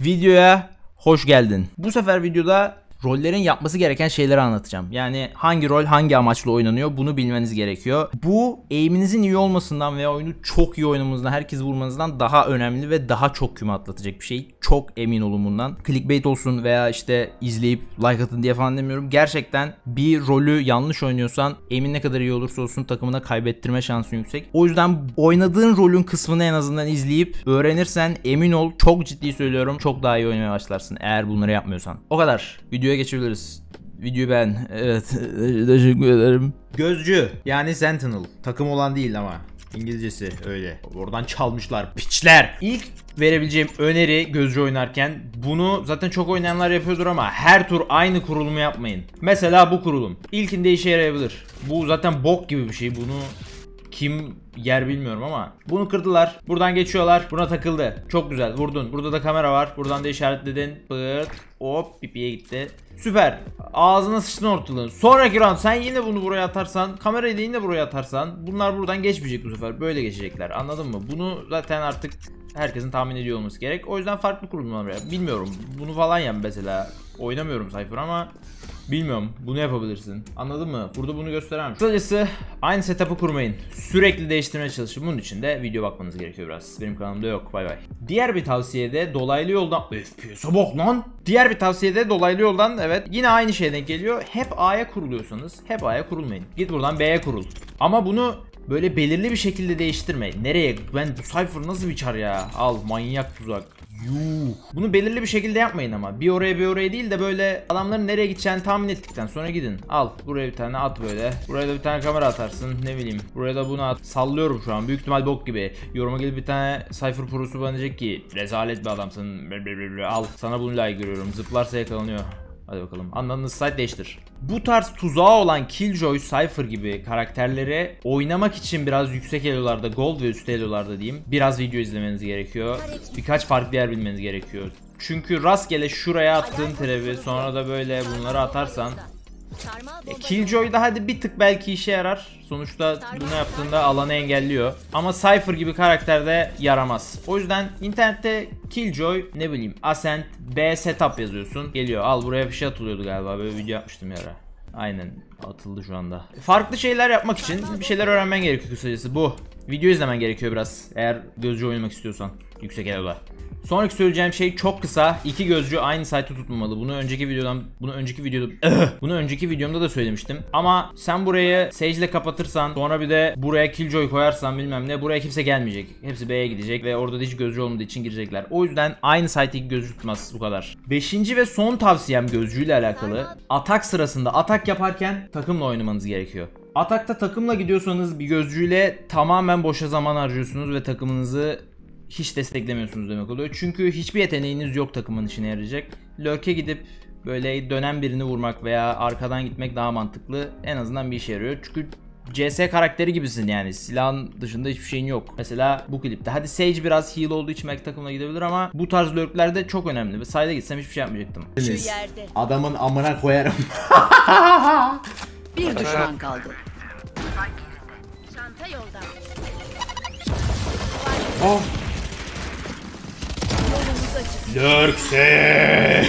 Videoya hoş geldin. Bu sefer videoda rollerin yapması gereken şeyleri anlatacağım. Yani hangi rol hangi amaçla oynanıyor bunu bilmeniz gerekiyor. Bu eğiminizin iyi olmasından veya oyunu çok iyi oynamanızdan, herkes vurmanızdan daha önemli ve daha çok küme atlatacak bir şey. Çok emin olun bundan. Clickbait olsun veya işte izleyip like atın diye falan demiyorum. Gerçekten bir rolü yanlış oynuyorsan emin ne kadar iyi olursa olsun takımına kaybettirme şansın yüksek. O yüzden oynadığın rolün kısmını en azından izleyip öğrenirsen emin ol çok ciddi söylüyorum çok daha iyi oynamaya başlarsın eğer bunları yapmıyorsan. O kadar. Video videoya geçebiliriz. Videoyu ben. Evet. Teşekkür ederim. Gözcü. Yani Sentinel. Takım olan değil ama. İngilizcesi öyle. Oradan çalmışlar. Piçler. İlk verebileceğim öneri gözcü oynarken bunu zaten çok oynayanlar yapıyordur ama her tur aynı kurulumu yapmayın. Mesela bu kurulum. İlkinde işe yarayabilir. Bu zaten bok gibi bir şey. Bunu kim yer bilmiyorum ama. Bunu kırdılar. Buradan geçiyorlar. Buna takıldı. Çok güzel. Vurdun. Burada da kamera var. Buradan da işaretledin. Pırt. Hop pipiye gitti. Süper. Ağzına sıçtın ortalığın. Sonraki round sen yine bunu buraya atarsan, kamerayı da yine buraya atarsan bunlar buradan geçmeyecek bu sefer. Böyle geçecekler. Anladın mı? Bunu zaten artık herkesin tahmin ediyor olması gerek. O yüzden farklı kurulmalar. Bilmiyorum. Bunu falan ya mesela. Oynamıyorum Cypher ama Bilmiyorum. Bunu yapabilirsin. Anladın mı? Burada bunu gösteremem. Kısacası aynı setup'ı kurmayın. Sürekli değiştirmeye çalışın. Bunun için de video bakmanız gerekiyor biraz. Benim kanalımda yok. Bay bay. Diğer bir tavsiyede dolaylı yoldan... FPS'e bak lan! Diğer bir tavsiyede dolaylı yoldan evet yine aynı şeyden geliyor. Hep A'ya kuruluyorsanız hep A'ya kurulmayın. Git buradan B'ye kurul. Ama bunu böyle belirli bir şekilde değiştirme. Nereye? Ben bu Cypher nasıl biçar ya? Al manyak tuzak. Yuu. Bunu belirli bir şekilde yapmayın ama. Bir oraya bir oraya değil de böyle adamların nereye gideceğini tahmin ettikten sonra gidin. Al buraya bir tane at böyle. Buraya da bir tane kamera atarsın. Ne bileyim. Buraya da bunu at. Sallıyorum şu an. Büyük ihtimal bok gibi. Yoruma gelip bir tane Cypher Pro'su bana diyecek ki rezalet bir adamsın. Al sana bunu layık görüyorum. Zıplarsa yakalanıyor. Hadi bakalım. Anladığınız site değiştir. Bu tarz tuzağı olan Killjoy, Cypher gibi karakterlere oynamak için biraz yüksek elolarda, gold ve üst elolarda diyeyim. Biraz video izlemeniz gerekiyor. Birkaç farklı yer bilmeniz gerekiyor. Çünkü rastgele şuraya attığın trevi sonra da böyle bunları atarsan Killjoy da hadi bir tık belki işe yarar. Sonuçta bunu yaptığında alanı engelliyor. Ama Cypher gibi karakterde yaramaz. O yüzden internette Killjoy ne bileyim Ascent B setup yazıyorsun. Geliyor al buraya bir şey atılıyordu galiba böyle video yapmıştım yara. Aynen atıldı şu anda. Farklı şeyler yapmak için bir şeyler öğrenmen gerekiyor kısacası bu. Video izlemen gerekiyor biraz eğer gözcü oynamak istiyorsan yüksek eloda. Sonraki söyleyeceğim şey çok kısa. İki gözcü aynı site'ı tutmamalı. Bunu önceki videodan bunu önceki videoda bunu önceki videomda da söylemiştim. Ama sen burayı Sage'le kapatırsan sonra bir de buraya Killjoy koyarsan bilmem ne buraya kimse gelmeyecek. Hepsi B'ye gidecek ve orada da hiç gözcü olmadığı için girecekler. O yüzden aynı site'ı iki gözcü tutmaz bu kadar. Beşinci ve son tavsiyem gözcüyle alakalı. Atak sırasında atak yaparken takımla oynamanız gerekiyor. Atakta takımla gidiyorsanız bir gözcüyle tamamen boşa zaman harcıyorsunuz ve takımınızı hiç desteklemiyorsunuz demek oluyor. Çünkü hiçbir yeteneğiniz yok takımın işine yarayacak. Lurk'e gidip böyle dönen birini vurmak veya arkadan gitmek daha mantıklı. En azından bir işe yarıyor. Çünkü CS karakteri gibisin yani. Silahın dışında hiçbir şeyin yok. Mesela bu klipte. Hadi Sage biraz heal olduğu için belki takımına gidebilir ama bu tarz lurkler de çok önemli. Sayda gitsem hiçbir şey yapmayacaktım. Şu yerde. Adamın amına koyarım. bir düşman kaldı. Çanta yolda. Oh. Lurksage.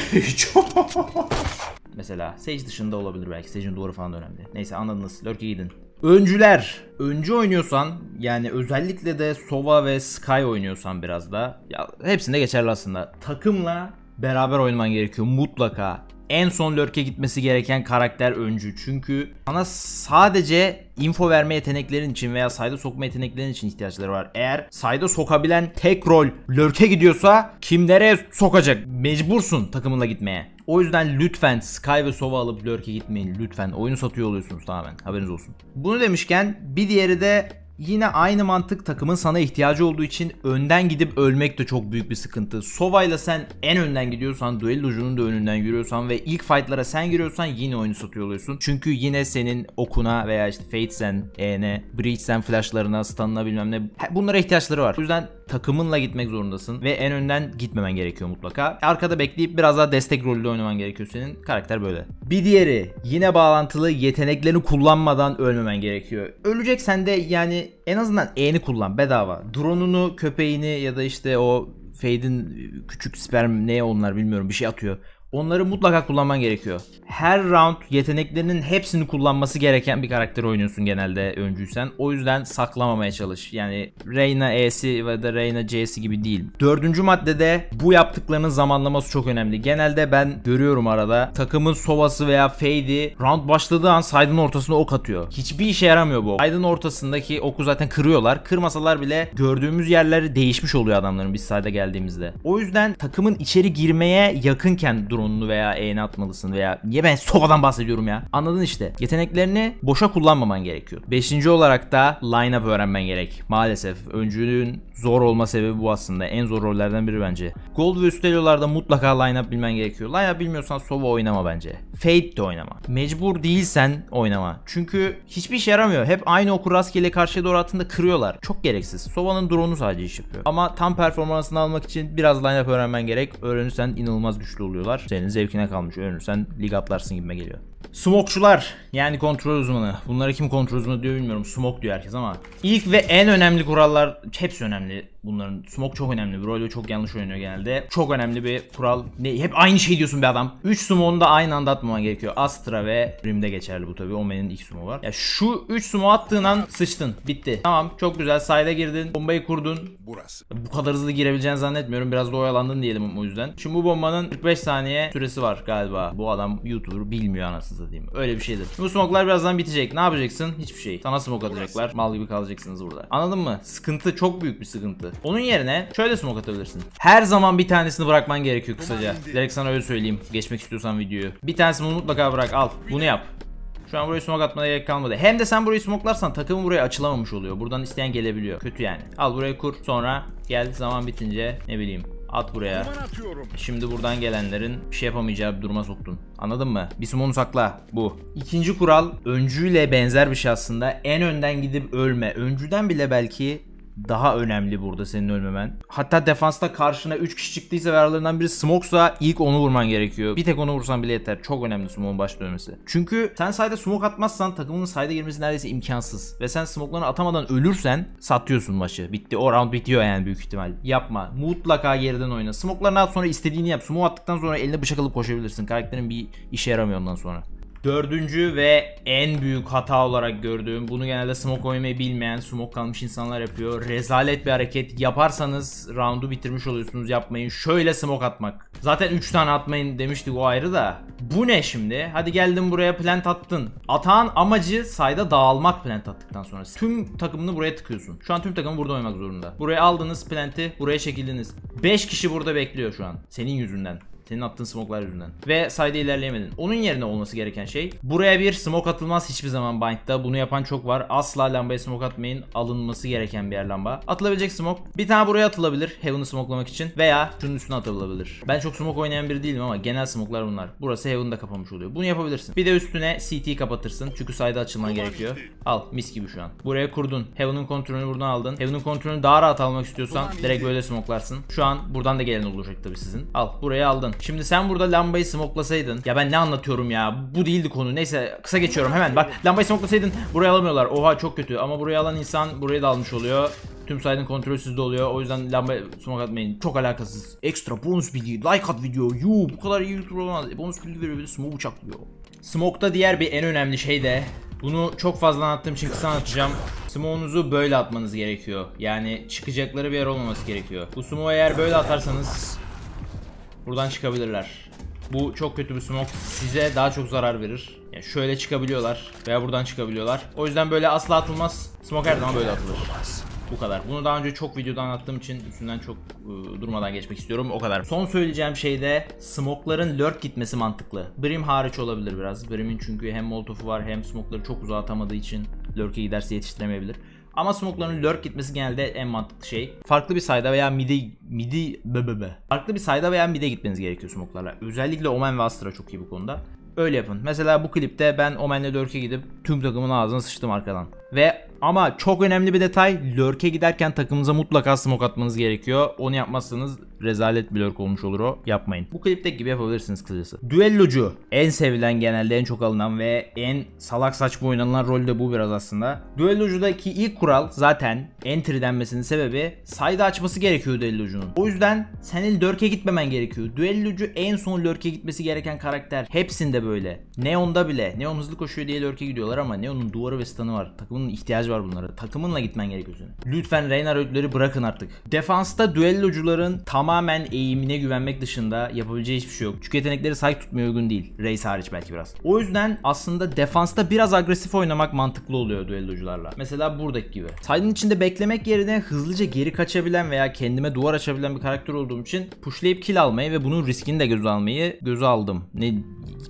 Mesela Sage dışında olabilir belki. Sage'in duvarı falan da önemli. Neyse anladınız. Lurk'e gidin. Öncüler. Öncü oynuyorsan yani özellikle de Sova ve Sky oynuyorsan biraz da ya hepsinde geçerli aslında. Takımla beraber oynaman gerekiyor mutlaka en son lörke gitmesi gereken karakter öncü. Çünkü sana sadece info verme yeteneklerin için veya sayda sokma yeteneklerin için ihtiyaçları var. Eğer sayda sokabilen tek rol lörke gidiyorsa kim nereye sokacak? Mecbursun takımına gitmeye. O yüzden lütfen Sky ve Sova alıp lörke gitmeyin. Lütfen oyunu satıyor oluyorsunuz tamamen. Haberiniz olsun. Bunu demişken bir diğeri de Yine aynı mantık takımın sana ihtiyacı olduğu için önden gidip ölmek de çok büyük bir sıkıntı. Sova'yla sen en önden gidiyorsan, duel ucunun da önünden yürüyorsan ve ilk fightlara sen giriyorsan yine oyunu satıyor oluyorsun. Çünkü yine senin okuna veya işte Fate'sen, E'ne, Breach'sen flashlarına, stun'ına bilmem ne bunlara ihtiyaçları var. O yüzden takımınla gitmek zorundasın ve en önden gitmemen gerekiyor mutlaka. Arkada bekleyip biraz daha destek rolü oynaman gerekiyor senin. Karakter böyle. Bir diğeri yine bağlantılı yeteneklerini kullanmadan ölmemen gerekiyor. Öleceksen de yani en azından E'ni kullan bedava. Drone'unu, köpeğini ya da işte o Fade'in küçük sperm ne onlar bilmiyorum bir şey atıyor. Onları mutlaka kullanman gerekiyor. Her round yeteneklerinin hepsini kullanması gereken bir karakter oynuyorsun genelde öncüysen. O yüzden saklamamaya çalış. Yani Reyna E'si ve de Reyna C'si gibi değil. Dördüncü maddede bu yaptıklarının zamanlaması çok önemli. Genelde ben görüyorum arada takımın sovası veya fade'i round başladığı an side'ın ortasına ok atıyor. Hiçbir işe yaramıyor bu. Side'ın ortasındaki oku zaten kırıyorlar. Kırmasalar bile gördüğümüz yerler değişmiş oluyor adamların biz side'a geldiğimizde. O yüzden takımın içeri girmeye yakınken dronunu veya E'ni atmalısın veya niye ben sobadan bahsediyorum ya. Anladın işte. Yeteneklerini boşa kullanmaman gerekiyor. Beşinci olarak da line-up öğrenmen gerek. Maalesef öncülüğün zor olma sebebi bu aslında. En zor rollerden biri bence. Gold ve üstelolarda mutlaka line-up bilmen gerekiyor. Line-up bilmiyorsan sova oynama bence. Fade de oynama. Mecbur değilsen oynama. Çünkü hiçbir şey yaramıyor. Hep aynı oku rastgele karşıya doğru attığında kırıyorlar. Çok gereksiz. Sova'nın drone'u sadece iş yapıyor. Ama tam performansını almak için biraz line-up öğrenmen gerek. Öğrenirsen inanılmaz güçlü oluyorlar senin zevkine kalmış. Ölürsen lig atlarsın gibime geliyor. Smokçular yani kontrol uzmanı. bunları kim kontrol uzmanı diyor bilmiyorum. Smok diyor herkes ama. ilk ve en önemli kurallar hepsi önemli bunların. Smok çok önemli. Broilo çok yanlış oynuyor genelde. Çok önemli bir kural. Ne, hep aynı şey diyorsun bir adam. 3 sumonu da aynı anda atmaman gerekiyor. Astra ve Rim'de geçerli bu tabi. Omen'in ilk sumo var. Ya şu 3 sumo attığın an sıçtın. Bitti. Tamam çok güzel. Sayda girdin. Bombayı kurdun. Burası. Bu kadar hızlı girebileceğini zannetmiyorum. Biraz da oyalandın diyelim o yüzden. Şimdi bu bombanın 45 saniye süresi var galiba. Bu adam YouTuber bilmiyor anasını yanınızda diyeyim. Öyle bir şeydir. Bu smoklar birazdan bitecek. Ne yapacaksın? Hiçbir şey. Sana smok atacaklar. Mal gibi kalacaksınız burada. Anladın mı? Sıkıntı çok büyük bir sıkıntı. Onun yerine şöyle smok atabilirsin. Her zaman bir tanesini bırakman gerekiyor kısaca. Direkt sana öyle söyleyeyim. Geçmek istiyorsan videoyu. Bir tanesini mutlaka bırak. Al. Bunu yap. Şu an buraya smoke atmana gerek kalmadı. Hem de sen burayı smoklarsan takımın buraya açılamamış oluyor. Buradan isteyen gelebiliyor. Kötü yani. Al burayı kur. Sonra geldi zaman bitince ne bileyim At buraya. Şimdi buradan gelenlerin bir şey yapamayacağı bir duruma soktun. Anladın mı? Bir sumonu sakla. Bu. İkinci kural öncüyle benzer bir şey aslında. En önden gidip ölme. Öncüden bile belki daha önemli burada senin ölmemen. Hatta defansta karşına 3 kişi çıktıysa ve aralarından biri smoke'sa ilk onu vurman gerekiyor. Bir tek onu vursan bile yeter. Çok önemli smoke'un baş dönmesi. Çünkü sen sayda smoke atmazsan takımının sayda girmesi neredeyse imkansız. Ve sen smoke'larını atamadan ölürsen satıyorsun maçı. Bitti. O round bitiyor yani büyük ihtimal. Yapma. Mutlaka geriden oyna. Smoke'larını at sonra istediğini yap. Smoke attıktan sonra eline bıçak alıp koşabilirsin. Karakterin bir işe yaramıyor ondan sonra. Dördüncü ve en büyük hata olarak gördüğüm, bunu genelde smoke oynamayı bilmeyen, smoke kalmış insanlar yapıyor. Rezalet bir hareket. Yaparsanız roundu bitirmiş oluyorsunuz yapmayın. Şöyle smoke atmak. Zaten 3 tane atmayın demiştik o ayrı da. Bu ne şimdi? Hadi geldin buraya plant attın. Atağın amacı sayda dağılmak plant attıktan sonra. Tüm takımını buraya tıkıyorsun. Şu an tüm takımı burada oynamak zorunda. Buraya aldınız planti, buraya çekildiniz. 5 kişi burada bekliyor şu an. Senin yüzünden. Senin attığın smoklar yüzünden. Ve sayda ilerleyemedin. Onun yerine olması gereken şey buraya bir smoke atılmaz hiçbir zaman bind'da. Bunu yapan çok var. Asla lambaya smoke atmayın. Alınması gereken bir yer lamba. Atılabilecek smoke. Bir tane buraya atılabilir. Heaven'ı smokelamak için. Veya şunun üstüne atılabilir. Ben çok smoke oynayan biri değilim ama genel smokelar bunlar. Burası Heaven'da kapamış oluyor. Bunu yapabilirsin. Bir de üstüne CT kapatırsın. Çünkü sayda açılman gerekiyor. Al mis gibi şu an. Buraya kurdun. Heaven'ın kontrolünü buradan aldın. Heaven'ın kontrolünü daha rahat almak istiyorsan direkt böyle smoklarsın. Şu an buradan da gelen olacak tabii sizin. Al buraya aldın. Şimdi sen burada lambayı smoklasaydın. Ya ben ne anlatıyorum ya. Bu değildi konu. Neyse kısa geçiyorum hemen. Bak lambayı smoklasaydın burayı alamıyorlar. Oha çok kötü. Ama burayı alan insan burayı da almış oluyor. Tüm saydın kontrolsüz de oluyor. O yüzden lamba smoke atmayın. Çok alakasız. Ekstra bonus bilgi. Like at video. Yuu bu kadar iyi YouTuber olamaz. E, bonus bilgi veriyor bir de smoke uçaklıyor. Smoke'da diğer bir en önemli şey de bunu çok fazla anlattığım için kısa anlatacağım. Smoğunuzu böyle atmanız gerekiyor. Yani çıkacakları bir yer olmaması gerekiyor. Bu smoğu eğer böyle atarsanız Buradan çıkabilirler. Bu çok kötü bir smoke. Size daha çok zarar verir. Yani şöyle çıkabiliyorlar veya buradan çıkabiliyorlar. O yüzden böyle asla atılmaz. Smoke her zaman böyle atılır. Bu kadar. Bunu daha önce çok videoda anlattığım için üstünden çok e, durmadan geçmek istiyorum. O kadar. Son söyleyeceğim şey de smokların lurk gitmesi mantıklı. Brim hariç olabilir biraz. Brim'in çünkü hem molotofu var hem smokları çok uzağa atamadığı için lurk'e giderse yetiştiremeyebilir. Ama smoke'ların lurk gitmesi genelde en mantıklı şey. Farklı bir sayda veya midi midi bebebe. Farklı bir sayda veya midi gitmeniz gerekiyor smoke'larla. Özellikle Omen ve Astra çok iyi bu konuda. Öyle yapın. Mesela bu klipte ben Omen'le Dörk'e gidip tüm takımın ağzına sıçtım arkadan. Ve ama çok önemli bir detay. Lurk'e giderken takımınıza mutlaka smoke atmanız gerekiyor. Onu yapmazsanız rezalet bir lurk olmuş olur o. Yapmayın. Bu klipte gibi yapabilirsiniz kısacası. Düellocu. En sevilen genelde en çok alınan ve en salak saçma oynanılan rol de bu biraz aslında. Düellocudaki ilk kural zaten entry denmesinin sebebi sayda açması gerekiyor düellocunun. O yüzden senin lurk'e gitmemen gerekiyor. Düellocu en son lurk'e gitmesi gereken karakter. Hepsinde böyle. Neon'da bile. Neon hızlı koşuyor diye lurk'e gidiyorlar ama Neon'un duvarı ve stanı var. Takımın ihtiyacı ihtiyacı var bunlara. Takımınla gitmen gerekiyor senin. Lütfen Reyna ödülleri bırakın artık. Defansta düellocuların tamamen eğimine güvenmek dışında yapabileceği hiçbir şey yok. Çünkü yetenekleri saygı tutmaya uygun değil. Reis hariç belki biraz. O yüzden aslında defansta biraz agresif oynamak mantıklı oluyor düellocularla. Mesela buradaki gibi. Side'ın içinde beklemek yerine hızlıca geri kaçabilen veya kendime duvar açabilen bir karakter olduğum için pushlayıp kill almayı ve bunun riskini de göz almayı göz aldım. Ne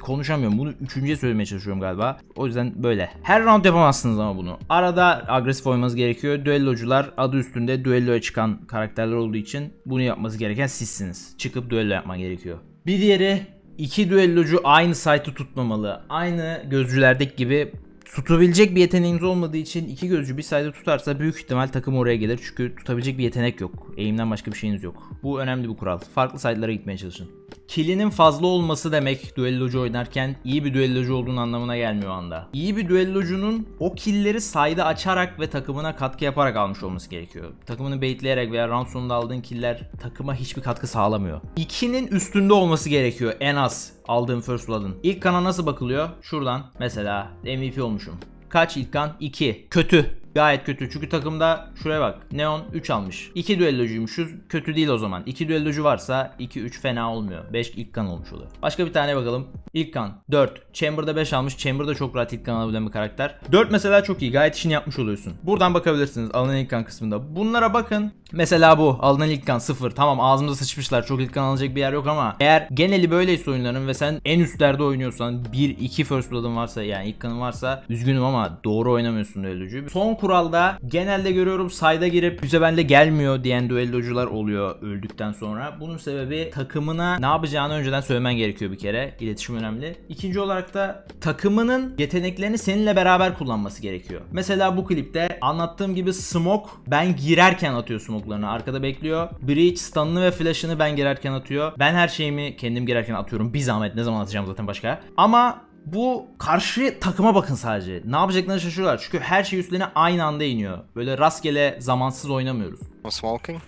konuşamıyorum. Bunu üçüncüye söylemeye çalışıyorum galiba. O yüzden böyle. Her round yapamazsınız ama bunu. Arada agresif oynamanız gerekiyor. Düellocular adı üstünde düelloya çıkan karakterler olduğu için bunu yapması gereken sizsiniz. Çıkıp düello yapman gerekiyor. Bir diğeri iki düellocu aynı site'ı tutmamalı. Aynı gözcülerdeki gibi tutabilecek bir yeteneğiniz olmadığı için iki gözcü bir sayıda tutarsa büyük ihtimal takım oraya gelir. Çünkü tutabilecek bir yetenek yok. Eğimden başka bir şeyiniz yok. Bu önemli bir kural. Farklı sayılara gitmeye çalışın. Kilinin fazla olması demek düellocu oynarken iyi bir düellocu olduğun anlamına gelmiyor anda. İyi bir düellocunun o killeri sayda açarak ve takımına katkı yaparak almış olması gerekiyor. Takımını baitleyerek veya round sonunda aldığın killer takıma hiçbir katkı sağlamıyor. 2'nin üstünde olması gerekiyor en az aldığın first blood'ın. İlk kana nasıl bakılıyor? Şuradan mesela MVP olmuşum. Kaç ilk kan? 2. Kötü. Gayet kötü çünkü takımda şuraya bak Neon 3 almış. 2 düellocuyumuşuz kötü değil o zaman. 2 düellocu varsa 2-3 fena olmuyor. 5 ilk kan olmuş oluyor. Başka bir tane bakalım. İlk kan 4. Chamber'da 5 almış. Chamber'da çok rahat ilk kan alabilen bir karakter. 4 mesela çok iyi gayet işini yapmış oluyorsun. Buradan bakabilirsiniz alınan ilk kan kısmında. Bunlara bakın. Mesela bu alınan ilk kan 0. Tamam ağzımıza sıçmışlar çok ilk kan alacak bir yer yok ama eğer geneli böyleyse oyunların ve sen en üstlerde oynuyorsan 1-2 first blood'ın varsa yani ilk kanın varsa üzgünüm ama doğru oynamıyorsun düellocuyu. Son kuralda genelde görüyorum sayda girip güzebenle gelmiyor diyen düellocular oluyor öldükten sonra. Bunun sebebi takımına ne yapacağını önceden söylemen gerekiyor bir kere. İletişim önemli. İkinci olarak da takımının yeteneklerini seninle beraber kullanması gerekiyor. Mesela bu klipte anlattığım gibi smoke ben girerken atıyor smoke'larını. Arkada bekliyor. Breach stun'ını ve flash'ını ben girerken atıyor. Ben her şeyimi kendim girerken atıyorum. Bir zahmet ne zaman atacağım zaten başka. Ama bu karşı takıma bakın sadece. Ne yapacaklarını şaşırıyorlar. Çünkü her şey üstlerine aynı anda iniyor. Böyle rastgele zamansız oynamıyoruz. I'm smoking.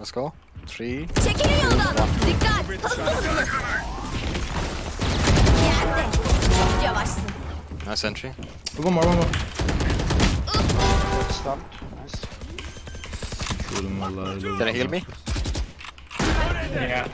Let's go. 3 Çekilin yoldan. Dikkat. Yerde. Çok yavaşsın. Nice entry. One more, one more. Stop. Nice. Can I heal me? Yeah.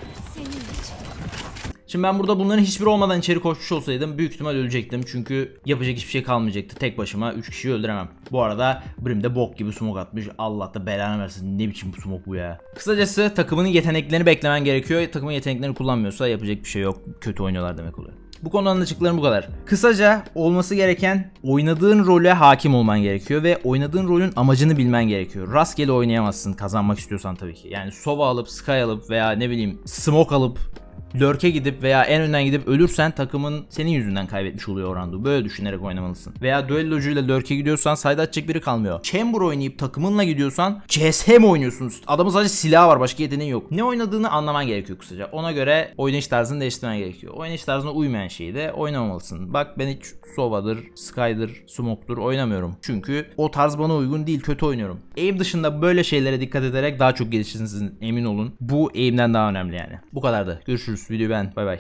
Şimdi ben burada bunların hiçbir olmadan içeri koşmuş olsaydım büyük ihtimal ölecektim. Çünkü yapacak hiçbir şey kalmayacaktı. Tek başıma 3 kişiyi öldüremem. Bu arada Brim de bok gibi smoke atmış. Allah da belanı versin. Ne biçim bu smoke bu ya. Kısacası takımının yeteneklerini beklemen gerekiyor. Takımın yeteneklerini kullanmıyorsa yapacak bir şey yok. Kötü oynuyorlar demek oluyor. Bu konu anlaşıklarım bu kadar. Kısaca olması gereken oynadığın role hakim olman gerekiyor ve oynadığın rolün amacını bilmen gerekiyor. Rastgele oynayamazsın kazanmak istiyorsan tabii ki. Yani Sova alıp Sky alıp veya ne bileyim Smoke alıp lurk'e gidip veya en önden gidip ölürsen takımın senin yüzünden kaybetmiş oluyor orandu. Böyle düşünerek oynamalısın. Veya düellocuyla lurk'e gidiyorsan sayda atacak biri kalmıyor. Chamber oynayıp takımınla gidiyorsan CS mi oynuyorsunuz. Adamın sadece silahı var başka yeteneği yok. Ne oynadığını anlaman gerekiyor kısaca. Ona göre oynayış tarzını değiştirmen gerekiyor. Oynayış tarzına uymayan şeyi de oynamamalısın. Bak ben hiç Sova'dır, Sky'dır, Smoke'dur oynamıyorum. Çünkü o tarz bana uygun değil kötü oynuyorum. Aim dışında böyle şeylere dikkat ederek daha çok gelişirsiniz emin olun. Bu aim'den daha önemli yani. Bu kadardı. Görüşürüz. Görüşürüz. Videoyu beğen. Bay bay.